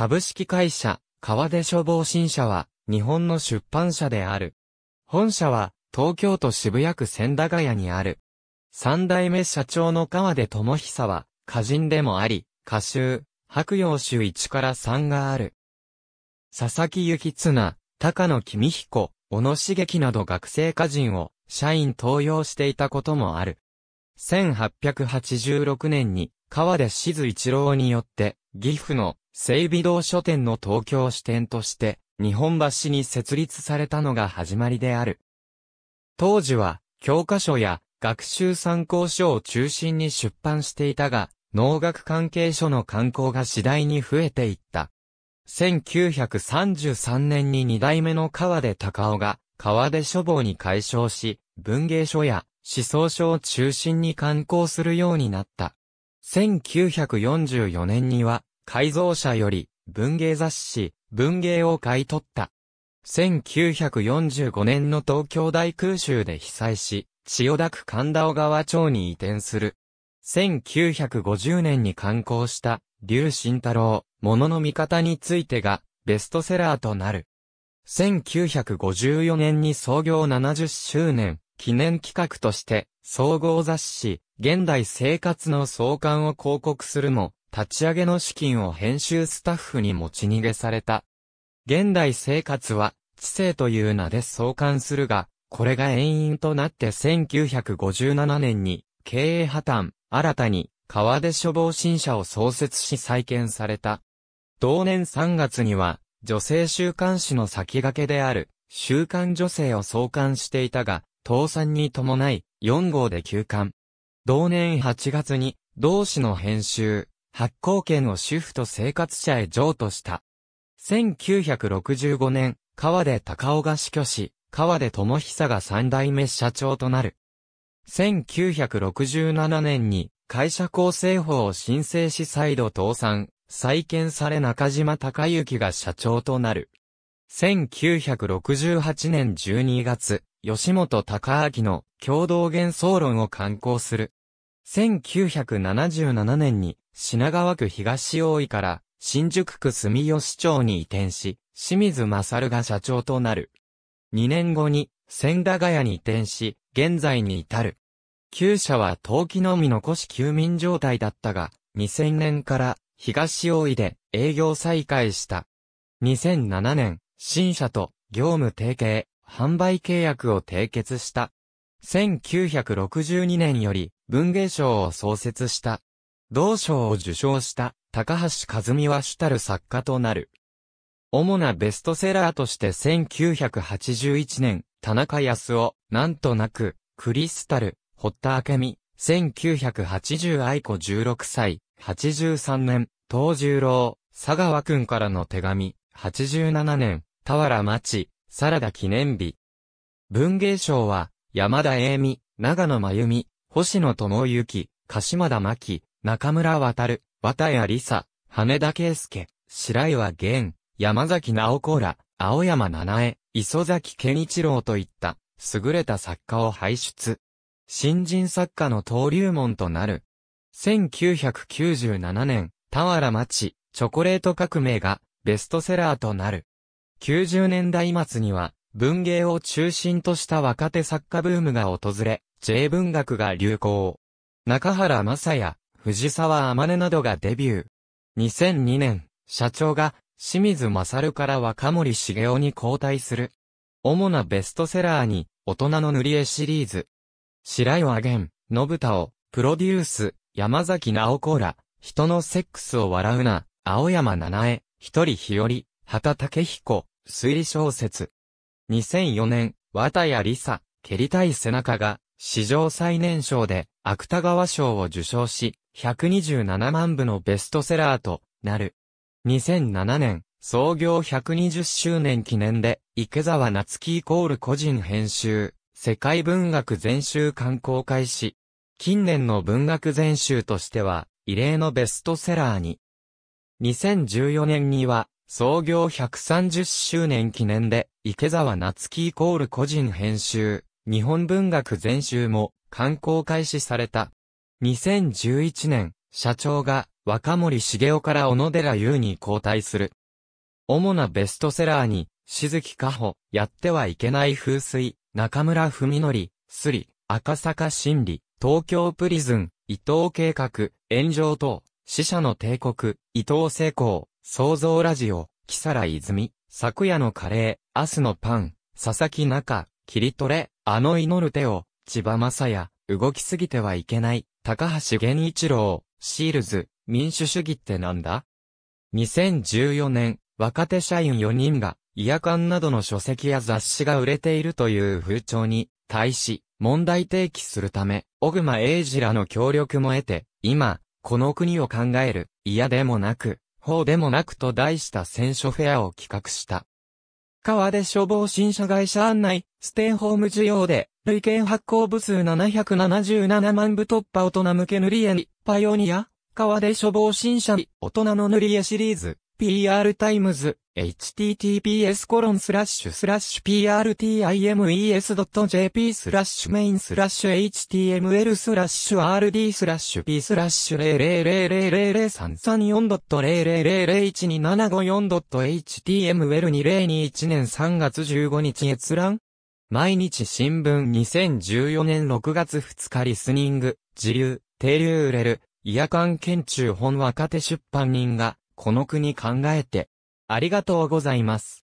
株式会社、川出書房新社は、日本の出版社である。本社は、東京都渋谷区千駄ヶ谷にある。三代目社長の川出智久は、歌人でもあり、歌集、白洋集1から3がある。佐々木幸綱、高野公彦、小野茂樹など学生歌人を、社員登用していたこともある。1886年に、川出静一郎によって、岐阜の整備堂書店の東京支店として、日本橋に設立されたのが始まりである。当時は、教科書や学習参考書を中心に出版していたが、農学関係書の刊行が次第に増えていった。1933年に二代目の川出隆夫が、川出書房に改称し、文芸書や思想書を中心に刊行するようになった。1944年には、改造者より文芸雑誌、文芸を買い取った。1945年の東京大空襲で被災し、千代田区神田小川町に移転する。1950年に刊行した、劉慎太郎、物の見方についてが、ベストセラーとなる。1954年に創業70周年、記念企画として、総合雑誌、現代生活の創刊を広告するも、立ち上げの資金を編集スタッフに持ち逃げされた。現代生活は、知性という名で相関するが、これが遠因となって1957年に、経営破綻、新たに、川出処方新社を創設し再建された。同年3月には、女性週刊誌の先駆けである、週刊女性を創刊していたが、倒産に伴い、4号で休刊。同年8月に、同誌の編集、発行権を主婦と生活者へ譲渡した。1965年、川出高尾が死去し、川出智久が三代目社長となる。1967年に会社構成法を申請し再度倒産、再建され中島隆之が社長となる。1968年12月、吉本隆明の共同幻想論を刊行する。1977年に品川区東大井から新宿区住吉町に移転し、清水勝が社長となる。2年後に千駄ヶ谷に移転し、現在に至る。旧社は陶器のみ残し休眠状態だったが、2000年から東大井で営業再開した。2007年、新社と業務提携、販売契約を締結した。1962年より文芸賞を創設した。同賞を受賞した高橋和美は主たる作家となる。主なベストセラーとして1981年、田中康夫、なんとなく、クリスタル、堀田明美、1980愛子16歳、83年、東十郎、佐川くんからの手紙、87年、田原町、サラダ記念日。文芸賞は、山田栄美、長野真由美、星野智之、鹿島田真希、中村渡、綿谷理沙、羽田圭介、白岩玄、山崎直子ら、青山七重、磯崎健一郎といった、優れた作家を輩出。新人作家の登竜門となる。1997年、俵原町、チョコレート革命がベストセラーとなる。90年代末には、文芸を中心とした若手作家ブームが訪れ、J 文学が流行。中原正也、藤沢天音などがデビュー。2002年、社長が、清水勝から若森茂雄に交代する。主なベストセラーに、大人の塗り絵シリーズ。白岩玄、信太を、プロデュース、山崎直子ら、人のセックスを笑うな、青山七重、一人日和、畑武彦、推理小説。2004年、綿谷りさ、蹴りたい背中が、史上最年少で、芥川賞を受賞し、127万部のベストセラーとなる。2007年、創業120周年記念で、池澤夏樹イコール個人編集、世界文学全集刊公開し、近年の文学全集としては、異例のベストセラーに。2014年には、創業130周年記念で、池澤夏樹イコール個人編集、日本文学全集も、刊行開始された。2011年、社長が若森茂雄から小野寺優に交代する。主なベストセラーに、静木加穂、やってはいけない風水、中村文則、スリ、赤坂心理、東京プリズン、伊藤計画、炎上等、死者の帝国、伊藤成功、創造ラジオ、木更泉、昨夜のカレー、明日のパン、佐々木中、切り取れ、あの祈る手を、千葉正也、動きすぎてはいけない、高橋源一郎、シールズ、民主主義ってなんだ ?2014 年、若手社員4人が、イヤカンなどの書籍や雑誌が売れているという風潮に、対し、問題提起するため、小熊英二らの協力も得て、今、この国を考える、嫌でもなく、法でもなくと題した選書フェアを企画した。川で消防新社会社案内、ステイホーム需要で、累計発行部数777万部突破大人向け塗り絵に、パイオニア、川で消防新社に、大人の塗り絵シリーズ、PR タイムズ、https://prtimes.jp s l ッ s h main。html s l ッ s h rd p 0000334.000012754.html2021 年3月15日閲覧毎日新聞2014年6月2日リスニング、自流、定流レル、夜間研中本若手出版人が、この国考えて、ありがとうございます。